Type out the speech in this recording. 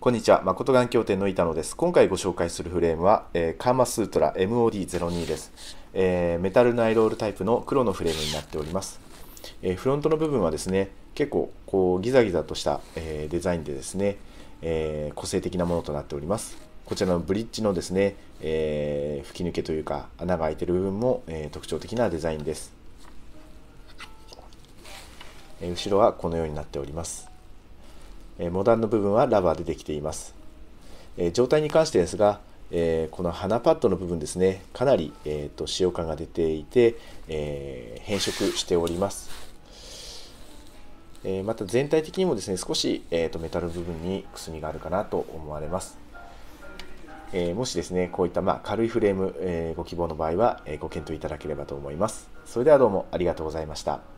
こんにちは誠眼協定の板野です今回ご紹介するフレームは、えー、カーマスートラ MOD02 です、えー、メタルナイロールタイプの黒のフレームになっております、えー、フロントの部分はですね結構こうギザギザとした、えデザインでですね、え個性的なものとなっておりますこちらのブリッジのですね、え吹き抜けというか穴が開いてる部分も、え特徴的なデザインです、え後ろはこのようになっておりますモダンの部分はラバーでできています。状態に関してですが、えー、この鼻パッドの部分ですねかなり、えーと、使用感が出ていて、え変色しております、えまた全体的にもですね少し、えーと、メタル部分にくすみがあるかなと思われます、えもしですねこういった、ま軽いフレーム、えご希望の場合は、えご検討いただければと思いますそれではどうもありがとうございました